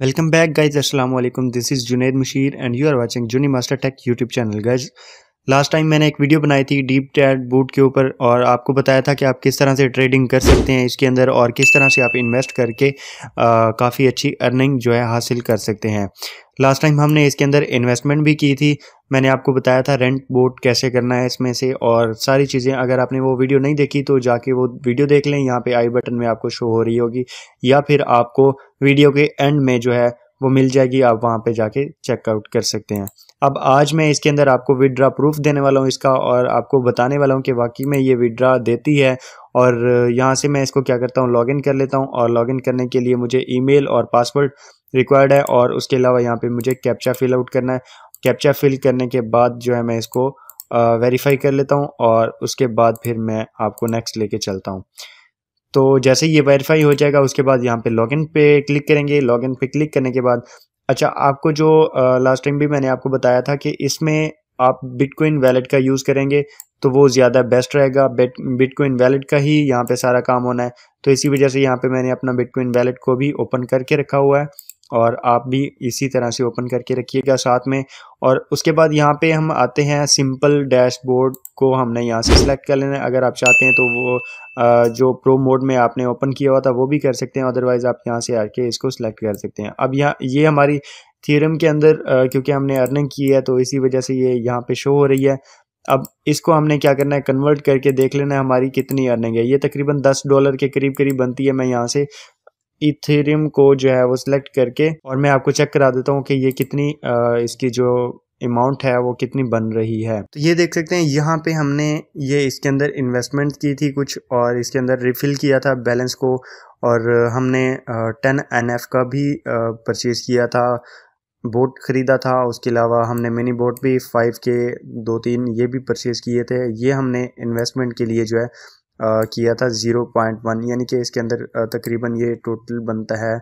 Welcome back guys, Assalamualaikum. This is Junaid Mushir and you are watching Juni Master Tech YouTube channel guys. Last time मैंने एक video बनाई थी deep टैड boot के ऊपर और आपको बताया था कि आप किस तरह से ट्रेडिंग कर सकते हैं इसके अंदर और किस तरह से आप इन्वेस्ट करके काफ़ी अच्छी अर्निंग जो है हासिल कर सकते हैं लास्ट टाइम हमने इसके अंदर इन्वेस्टमेंट भी की थी मैंने आपको बताया था रेंट बोट कैसे करना है इसमें से और सारी चीज़ें अगर आपने वो वीडियो नहीं देखी तो जाके वो वीडियो देख लें यहाँ पे आई बटन में आपको शो हो रही होगी या फिर आपको वीडियो के एंड में जो है वो मिल जाएगी आप वहाँ पे जाके चेकआउट कर सकते हैं अब आज मैं इसके अंदर आपको विड्रा प्रूफ देने वाला हूँ इसका और आपको बताने वाला हूँ कि वाकई में ये विड्रा देती है और यहाँ से मैं इसको क्या करता हूँ लॉगिन कर लेता हूँ और लॉगिन करने के लिए मुझे ईमेल और पासवर्ड रिक्वायर्ड है और उसके अलावा यहाँ पे मुझे कैप्चा फिल आउट करना है कैप्चा फिल करने के बाद जो है मैं इसको वेरीफाई कर लेता हूँ और उसके बाद फिर मैं आपको नेक्स्ट लेके चलता हूँ तो जैसे ये वेरीफाई हो जाएगा उसके बाद यहाँ पे लॉगिन पे क्लिक करेंगे लॉगिन पे क्लिक करने के बाद अच्छा आपको जो लास्ट टाइम भी मैंने आपको बताया था कि इसमें आप बिटकॉइन वैलेट का यूज़ करेंगे तो वो ज़्यादा बेस्ट रहेगा बिटकॉइन वैलेट का ही यहाँ पे सारा काम होना है तो इसी वजह से यहाँ पे मैंने अपना बिटकॉइन वैलेट को भी ओपन करके रखा हुआ है और आप भी इसी तरह से ओपन करके रखिएगा साथ में और उसके बाद यहाँ पे हम आते हैं सिंपल डैशबोर्ड को हमने यहाँ से सिलेक्ट कर लेना है अगर आप चाहते हैं तो वो जो प्रो मोड में आपने ओपन किया हुआ था वो भी कर सकते हैं अदरवाइज़ आप यहाँ से आके इसको सिलेक्ट कर सकते हैं अब यहाँ ये हमारी थीरम के अंदर क्योंकि हमने अर्निंग की है तो इसी वजह से ये यहाँ पर शो हो रही है अब इसको हमने क्या करना है कन्वर्ट करके देख लेना है हमारी कितनी अर्निंग है ये तकरीबन दस डॉलर के करीब करीब बनती है मैं यहाँ से इथेरियम को जो है वो सिलेक्ट करके और मैं आपको चेक करा देता हूँ कि ये कितनी आ, इसकी जो अमाउंट है वो कितनी बन रही है तो ये देख सकते हैं यहाँ पे हमने ये इसके अंदर इन्वेस्टमेंट की थी कुछ और इसके अंदर रिफिल किया था बैलेंस को और हमने टेन एन एफ का भी परचेज़ किया था बोट ख़रीदा था उसके अलावा हमने मिनी बोट भी फाइव के दो तीन ये भी परचेज़ किए थे ये हमने इन्वेस्टमेंट के लिए जो है किया था ज़ीरो पॉइंट वन यानी कि इसके अंदर तकरीबन ये टोटल बनता है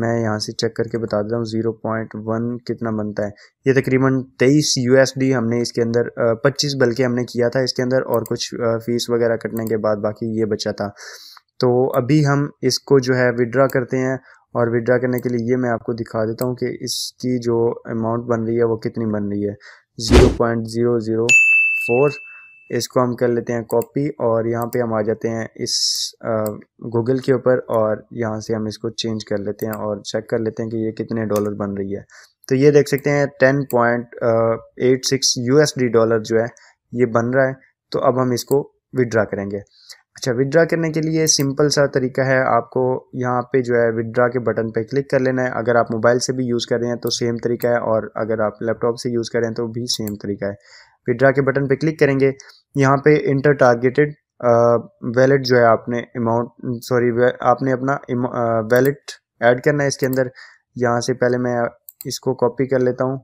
मैं यहाँ से चेक करके बता देता हूँ ज़ीरो पॉइंट वन कितना बनता है ये तकरीबन तेईस डी हमने इसके अंदर पच्चीस बल्कि हमने किया था इसके अंदर और कुछ फ़ीस वगैरह कटने के बाद बाकी ये बचा था तो अभी हम इसको जो है विड्रा करते हैं और विड्रा करने के लिए ये मैं आपको दिखा देता हूँ कि इसकी जो अमाउंट बन रही है वो कितनी बन रही है zero point zero zero four इसको हम कर लेते हैं कॉपी और यहाँ पे हम आ जाते हैं इस गूगल के ऊपर और यहाँ से हम इसको चेंज कर लेते हैं और चेक कर लेते हैं कि ये कितने डॉलर बन रही है तो ये देख सकते हैं ten point eight six U dollar जो है ये बन रहा है तो अब हम इसको विदड्रा करेंगे अच्छा विदड्रा करने के लिए सिंपल सा तरीका है आपको यहाँ पे जो है विदड्रा के बटन पे क्लिक कर लेना है अगर आप मोबाइल से भी यूज़ कर रहे हैं तो सेम तरीका है और अगर आप लैपटॉप से यूज़ कर रहे हैं तो भी सेम तरीका है विड्रा के बटन पे क्लिक करेंगे यहाँ पे इंटर टारगेटेड वैलेट जो है आपने अमाउंट सॉरी आपने अपना वैलेट ऐड uh, करना है इसके अंदर यहाँ से पहले मैं इसको कॉपी कर लेता हूँ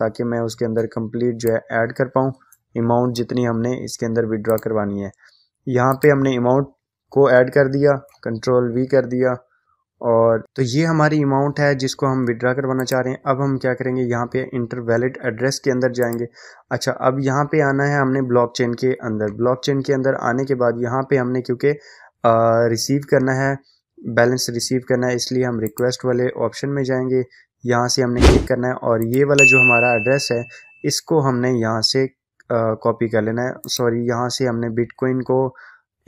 ताकि मैं उसके अंदर कंप्लीट जो है ऐड कर पाऊँ अमाउंट जितनी हमने इसके अंदर विड्रा करवानी है यहाँ पे हमने अमाउंट को ऐड कर दिया कंट्रोल वी कर दिया और तो ये हमारी अमाउंट है जिसको हम विड्रा करवाना चाह रहे हैं अब हम क्या करेंगे यहाँ पे इंटर वैलिड एड्रेस के अंदर जाएंगे अच्छा अब यहाँ पे आना है हमने ब्लॉकचेन के अंदर ब्लॉकचेन के अंदर आने के बाद यहाँ पे हमने क्योंकि रिसीव करना है बैलेंस रिसीव करना है इसलिए हम रिक्वेस्ट वाले ऑप्शन में जाएंगे यहाँ से हमने क्लिक करना है और ये वाला जो हमारा एड्रेस है इसको हमने यहाँ से कॉपी कर लेना है सॉरी यहाँ से हमने बिटकॉइन को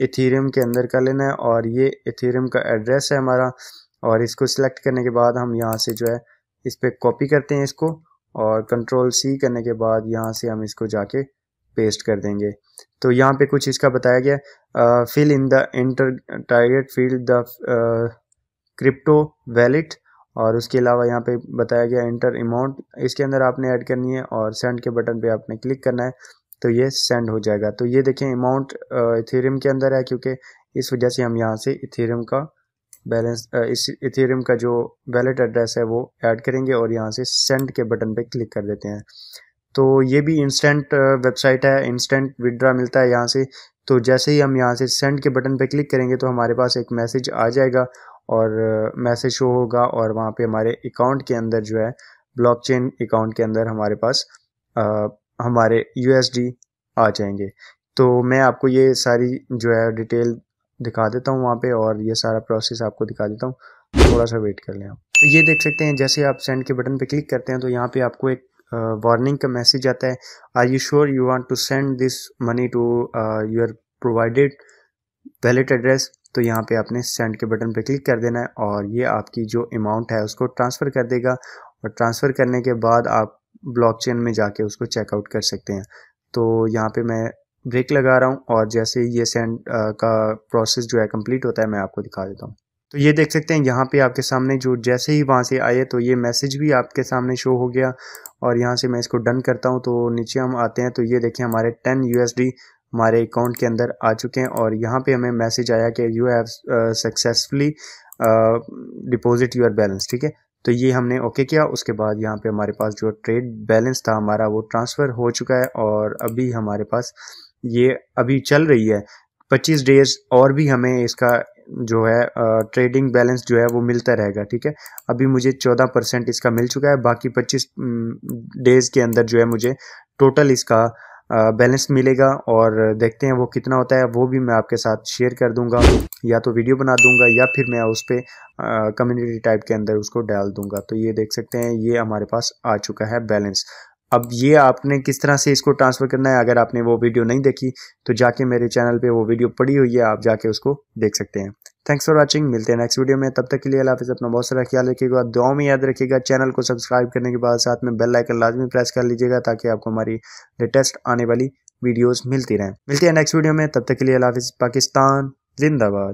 इथेरियम के अंदर का लेना है और ये इथेरियम का एड्रेस है हमारा और इसको सिलेक्ट करने के बाद हम यहाँ से जो है इस पर कॉपी करते हैं इसको और कंट्रोल सी करने के बाद यहाँ से हम इसको जाके पेस्ट कर देंगे तो यहाँ पे कुछ इसका बताया गया fill in the enter target field the crypto wallet और उसके अलावा यहाँ पे बताया गया इंटर अमाउंट इसके अंदर आपने ऐड करनी है और सेंड के बटन पे आपने क्लिक करना है तो ये सेंड हो जाएगा तो ये देखें अमाउंट इथेरियम के अंदर है क्योंकि इस वजह से हम यहाँ से इथेरियम का बैलेंस इस इथेरियम का जो वैलेट एड्रेस है वो ऐड करेंगे और यहाँ से सेंड के बटन पे क्लिक कर देते हैं तो ये भी इंस्टेंट वेबसाइट है इंस्टेंट विड्रा मिलता है यहाँ से तो जैसे ही हम यहाँ से सेंड के बटन पे क्लिक करेंगे तो हमारे पास एक मैसेज आ जाएगा और मैसेज शो होगा और वहाँ पे हमारे अकाउंट के अंदर जो है ब्लॉकचेन अकाउंट के अंदर हमारे पास हमारे यू आ जाएंगे तो मैं आपको ये सारी जो है डिटेल दिखा देता हूँ वहाँ पे और ये सारा प्रोसेस आपको दिखा देता हूँ थोड़ा सा वेट कर लें आप तो ये देख सकते हैं जैसे आप सेंड के बटन पे क्लिक करते हैं तो यहाँ पे आपको एक वार्निंग का मैसेज आता है are you sure you want to send this money to your provided wallet address तो यहाँ पे आपने सेंड के बटन पे क्लिक कर देना है और ये आपकी जो अमाउंट है उसको ट्रांसफ़र कर देगा और ट्रांसफ़र करने के बाद आप ब्लॉकचेन में जाके उसको चेकआउट कर सकते हैं तो यहाँ पे मैं ब्रेक लगा रहा हूँ और जैसे ये सेंड का प्रोसेस जो है कंप्लीट होता है मैं आपको दिखा देता हूँ तो ये देख सकते हैं यहाँ पे आपके सामने जो जैसे ही वहाँ से आए तो ये मैसेज भी आपके सामने शो हो गया और यहाँ से मैं इसको डन करता हूँ तो नीचे हम आते हैं तो ये देखें हमारे टेन यू हमारे अकाउंट के अंदर आ चुके हैं और यहाँ पे हमें मैसेज आया कि you have successfully deposit your balance ठीक है तो ये हमने ओके किया उसके बाद यहाँ पे हमारे पास जो ट्रेड बैलेंस था हमारा वो ट्रांसफ़र हो चुका है और अभी हमारे पास ये अभी चल रही है 25 डेज और भी हमें इसका जो है ट्रेडिंग बैलेंस जो है वो मिलता रहेगा ठीक है अभी मुझे 14 परसेंट इसका मिल चुका है बाकी 25 डेज़ के अंदर जो है मुझे टोटल इसका बैलेंस मिलेगा और देखते हैं वो कितना होता है वो भी मैं आपके साथ शेयर कर दूंगा या तो वीडियो बना दूंगा या फिर मैं उस पर कम्युनिटी टाइप के अंदर उसको डाल दूंगा तो ये देख सकते हैं ये हमारे पास आ चुका है बैलेंस अब ये आपने किस तरह से इसको ट्रांसफ़र करना है अगर आपने वो वीडियो नहीं देखी तो जाके मेरे चैनल पे वो वीडियो पड़ी हुई है आप जाके उसको देख सकते हैं थैंक्स फॉर वॉचिंग मिलते हैं नेक्स्ट वीडियो में तब तक के लिए हाफिज़ अपना बहुत सारा ख्याल रखिएगा दुआ में याद रखिएगा चैनल को सब्सक्राइब करने के बाद साथ में बेल आइकन लाजमी प्रेस कर लीजिएगा ताकि आपको हमारी लेटेस्ट आने वाली वीडियोज़ मिलती रहें मिलते हैं नेक्स्ट वीडियो में तब तक के लिए हाफिज़ पाकिस्तान जिंदाबाद